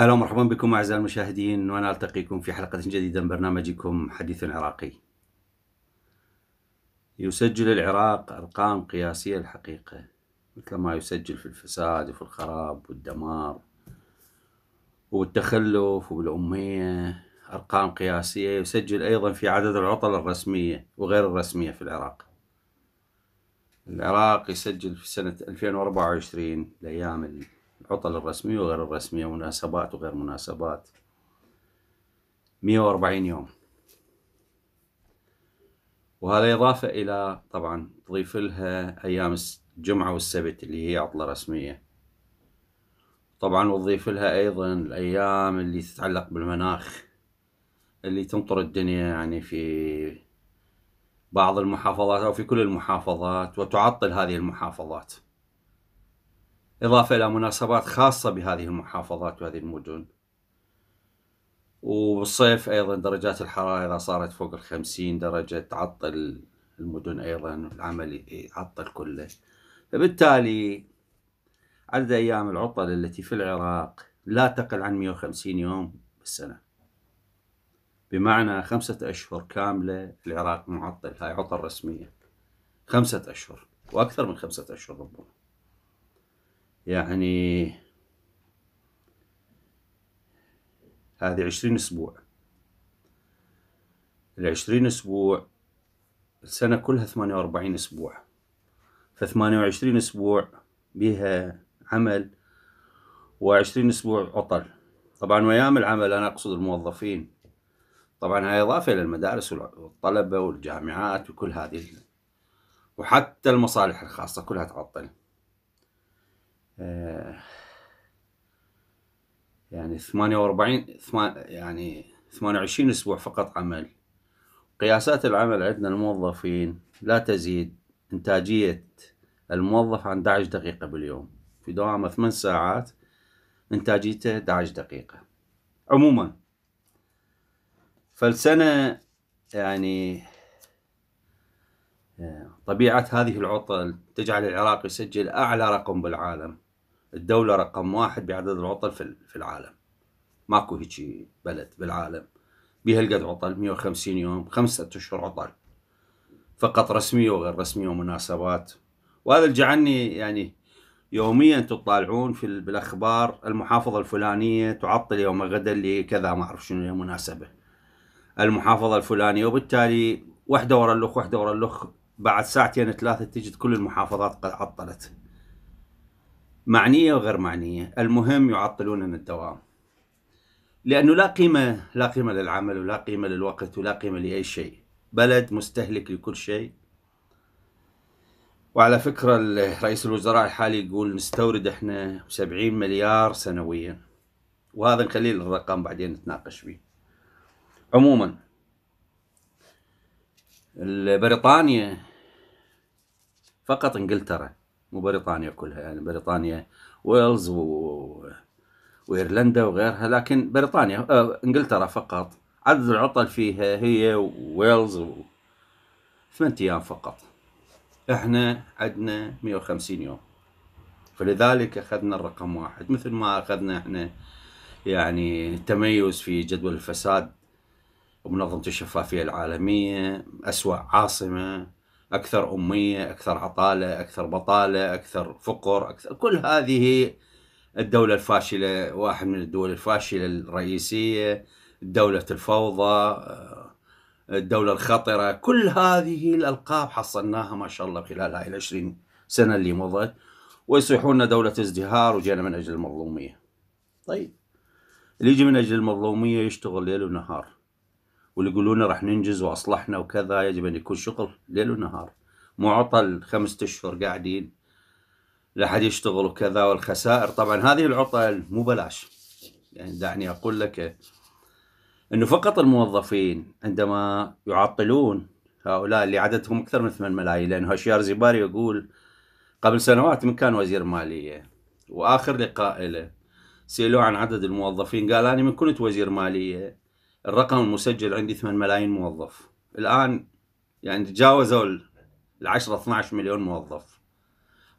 اهلا ومرحبا بكم اعزائي المشاهدين وانا التقيكم في حلقه جديده من برنامجكم حديث عراقي. يسجل العراق ارقام قياسيه الحقيقه مثل ما يسجل في الفساد وفي الخراب والدمار والتخلف والاميه ارقام قياسيه يسجل ايضا في عدد العطل الرسميه وغير الرسميه في العراق. العراق يسجل في سنه 2024 الايام العطل الرسمية وغير الرسمية مناسبات وغير مناسبات 140 يوم وهذا إضافة إلى طبعا تضيف لها أيام الجمعة والسبت اللي هي عطلة رسمية طبعا وتضيف لها أيضا الأيام اللي تتعلق بالمناخ اللي تمطر الدنيا يعني في بعض المحافظات أو في كل المحافظات وتعطل هذه المحافظات إضافة إلى مناسبات خاصة بهذه المحافظات وهذه المدن وبالصيف أيضا درجات الحرارة إذا صارت فوق الخمسين درجة تعطل المدن أيضا العمل يعطل كله فبالتالي عدد أيام العطل التي في العراق لا تقل عن 150 يوم بالسنة بمعنى خمسة أشهر كاملة العراق معطل هاي عطل رسمية خمسة أشهر وأكثر من خمسة أشهر ربما يعني هذه عشرين أسبوع العشرين أسبوع السنة كلها ثمانية وأربعين أسبوع فثمانية وعشرين أسبوع بها عمل وعشرين أسبوع عطل طبعا ويام العمل أنا أقصد الموظفين طبعا هاي إضافة إلى المدارس والطلبة والجامعات وكل هذه وحتى المصالح الخاصة كلها تعطل آه، يعني 48 يعني 28 اسبوع فقط عمل قياسات العمل عندنا الموظفين لا تزيد انتاجية الموظف عن 11 دقيقة باليوم في دوامه 8 ساعات انتاجيته 11 دقيقة عموما فالسنة يعني طبيعة هذه العطل تجعل العراق يسجل أعلى رقم بالعالم الدولة رقم واحد بعدد العطل في العالم ماكو هيجي بلد بالعالم بها القد عطل 150 يوم خمسة أشهر عطل فقط رسمية وغير رسمية ومناسبات وهذا اللي جعلني يعني يوميا تطالعون في بالاخبار المحافظه الفلانيه تعطل يوم غدا لكذا ما اعرف شنو هي المحافظه الفلانيه وبالتالي وحده ورا الاخ وحده ورا الاخ بعد ساعتين ثلاثة تجد كل المحافظات قد عطلت معنية وغير معنية المهم من الدوام لأنه لا قيمة لا قيمة للعمل ولا قيمة للوقت ولا قيمة لأي شيء بلد مستهلك لكل شيء وعلى فكرة رئيس الوزراء الحالي يقول نستورد احنا 70 مليار سنويا وهذا نخليه الرقم بعدين نتناقش فيه عموما بريطانيا فقط انجلترا مو بريطانيا كلها يعني بريطانيا ويلز و... وايرلندا وغيرها لكن بريطانيا آه انجلترا فقط عدد العطل فيها هي ويلز و... ثمان ايام فقط احنا عندنا 150 يوم فلذلك اخذنا الرقم واحد مثل ما اخذنا احنا يعني تميز في جدول الفساد ومنظمة الشفافية العالمية أسوأ عاصمة اكثر اميه اكثر عطاله اكثر بطاله اكثر فقر اكثر كل هذه الدوله الفاشله واحد من الدول الفاشله الرئيسيه دوله الفوضى آه، الدولة الخطرة كل هذه الألقاب حصلناها ما شاء الله خلال هاي العشرين سنة اللي مضت ويصيحون دولة ازدهار وجينا من أجل المظلومية طيب اللي يجي من أجل المظلومية يشتغل ليل ونهار واللي يقولون راح ننجز واصلحنا وكذا يجب ان يكون شغل ليل ونهار مو عطل خمسة اشهر قاعدين لا حد يشتغل وكذا والخسائر طبعا هذه العطل مو بلاش يعني دعني اقول لك انه فقط الموظفين عندما يعطلون هؤلاء اللي عددهم اكثر من 8 ملايين لان هوشيار زيباري يقول قبل سنوات من كان وزير ماليه واخر لقاء له سالوه عن عدد الموظفين قال انا من كنت وزير ماليه الرقم المسجل عندي 8 ملايين موظف الآن يعني تجاوزوا ال 10 12 مليون موظف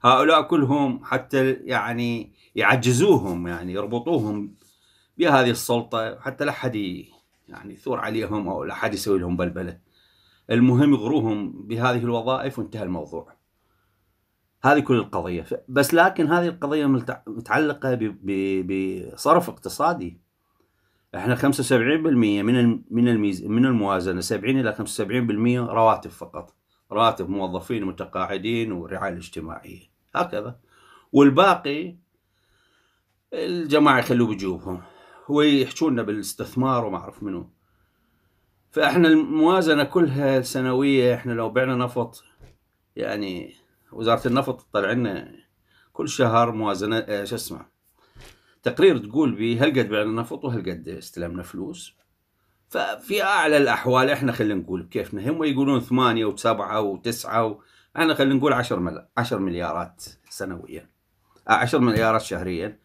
هؤلاء كلهم حتى يعني يعجزوهم يعني يربطوهم بهذه السلطة حتى لا حد يعني يثور عليهم أو لا حد يسوي لهم بلبلة المهم يغروهم بهذه الوظائف وانتهى الموضوع هذه كل القضية بس لكن هذه القضية متعلقة بصرف اقتصادي احنا 75% من من الميز من الموازنه 70 الى 75% رواتب فقط راتب موظفين متقاعدين ورعايه اجتماعيه هكذا والباقي الجماعه يخلوه بجيوبهم ويحجوا لنا بالاستثمار وما اعرف منو فاحنا الموازنه كلها سنويه احنا لو بعنا نفط يعني وزاره النفط تطلع لنا كل شهر موازنه شو اسمه تقرير تقول به هل قد بعنا نفط وهل قد استلمنا فلوس ففي اعلى الاحوال احنا خلينا نقول بكيفنا هم يقولون ثمانية وسبعة وتسعة و... احنا خلينا نقول عشر, مل... عشر مليارات سنويا آه، عشر مليارات شهريا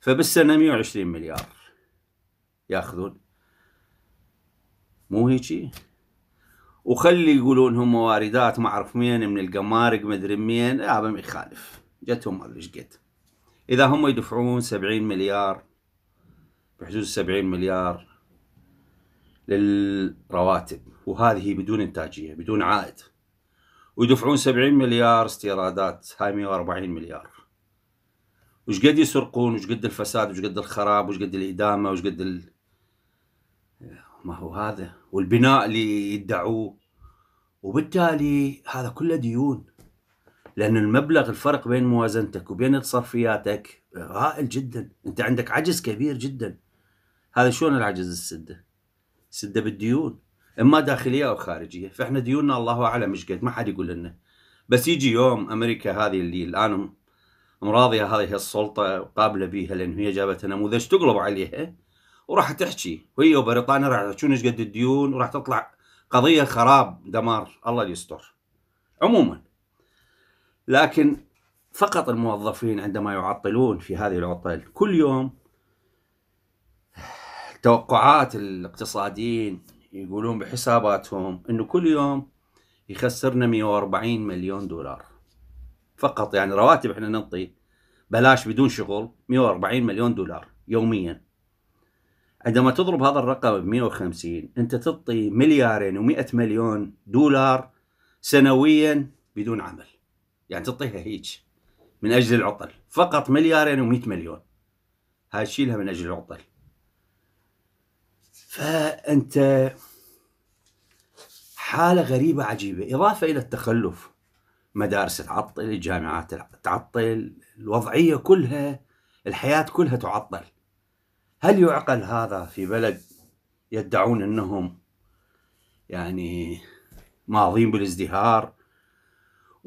فبالسنه مية وعشرين مليار ياخذون مو هيجي وخلي يقولون هم واردات ما اعرف مين من القمارق مدري مين آه، هذا ما يخالف جتهم ما ايش قد اذا هم يدفعون 70 مليار بحدود 70 مليار للرواتب وهذه بدون انتاجيه بدون عائد ويدفعون 70 مليار استيرادات هاي 140 مليار وش قد يسرقون وش قد الفساد وش قد الخراب وش قد الادامه وش قد ال... ما هو هذا والبناء اللي يدعوه وبالتالي هذا كله ديون لأن المبلغ الفرق بين موازنتك وبين تصرفياتك هائل جدا أنت عندك عجز كبير جدا هذا شلون العجز السدة سدة بالديون إما داخلية أو خارجية فإحنا ديوننا الله أعلم إيش قد ما حد يقول لنا بس يجي يوم أمريكا هذه اللي الآن مراضية هذه السلطة وقابلة بيها لأن هي جابت نموذج تقلب عليها وراح تحكي وهي وبريطانيا راح تشون ايش قد الديون وراح تطلع قضيه خراب دمار الله يستر عموما لكن فقط الموظفين عندما يعطلون في هذه العطل كل يوم توقعات الاقتصاديين يقولون بحساباتهم انه كل يوم يخسرنا 140 مليون دولار فقط يعني رواتب احنا نعطي بلاش بدون شغل 140 مليون دولار يوميا عندما تضرب هذا الرقم ب 150 انت تعطي مليارين و100 مليون دولار سنويا بدون عمل يعني تعطيها هيك من اجل العطل فقط مليارين و100 مليون هاي شيلها من اجل العطل فانت حاله غريبه عجيبه اضافه الى التخلف مدارس تعطل الجامعات تعطل الوضعيه كلها الحياه كلها تعطل هل يعقل هذا في بلد يدعون انهم يعني ماضين بالازدهار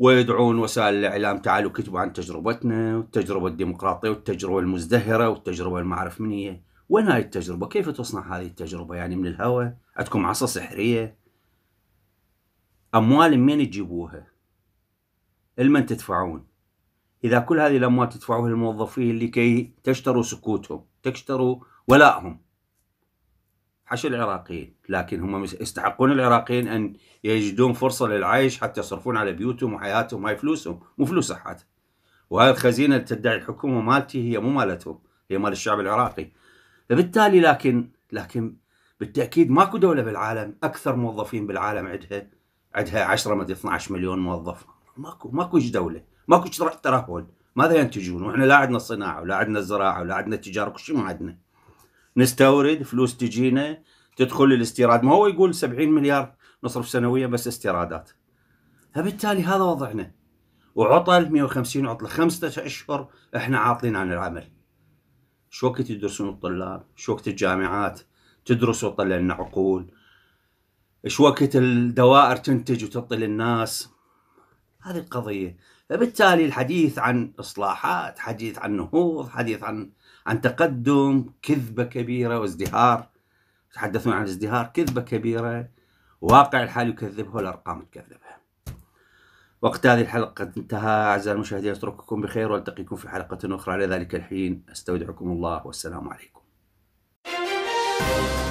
ويدعون وسائل الاعلام تعالوا كتبوا عن تجربتنا والتجربه الديمقراطيه والتجربه المزدهره والتجربه المعرف من هي وين هاي التجربه كيف تصنع هذه التجربه يعني من الهواء عندكم عصا سحريه اموال من تجيبوها لمن تدفعون اذا كل هذه الاموال تدفعوها للموظفين لكي تشتروا سكوتهم تشتروا ولائهم حش العراقيين لكن هم يستحقون العراقيين أن يجدون فرصة للعيش حتى يصرفون على بيوتهم وحياتهم هاي فلوسهم مو فلوس أحد وهاي الخزينة اللي تدعي الحكومة مالتي هي مو مالتهم هي مال الشعب العراقي فبالتالي لكن لكن بالتأكيد ماكو دولة بالعالم أكثر موظفين بالعالم عندها عندها 10 مدري 12 مليون موظف ماكو ماكو ايش دوله ماكو ترهل ماذا ينتجون واحنا لا عندنا صناعه ولا عندنا زراعه ولا عندنا تجاره كل شيء ما عندنا نستورد فلوس تجينا تدخل الاستيراد ما هو يقول 70 مليار نصرف سنويا بس استيرادات فبالتالي هذا وضعنا وعطل 150 عطله خمسة اشهر احنا عاطلين عن العمل شو وقت يدرسون الطلاب شو وقت الجامعات تدرس وتطلع لنا عقول شو وقت الدوائر تنتج وتعطي للناس هذه القضية فبالتالي الحديث عن إصلاحات حديث عن نهوض حديث عن عن تقدم كذبة كبيرة وازدهار تحدثون عن ازدهار كذبة كبيرة واقع الحال يكذبها والأرقام تكذبها وقت هذه الحلقة قد انتهى أعزائي المشاهدين أترككم بخير وألتقيكم في حلقة أخرى لذلك الحين أستودعكم الله والسلام عليكم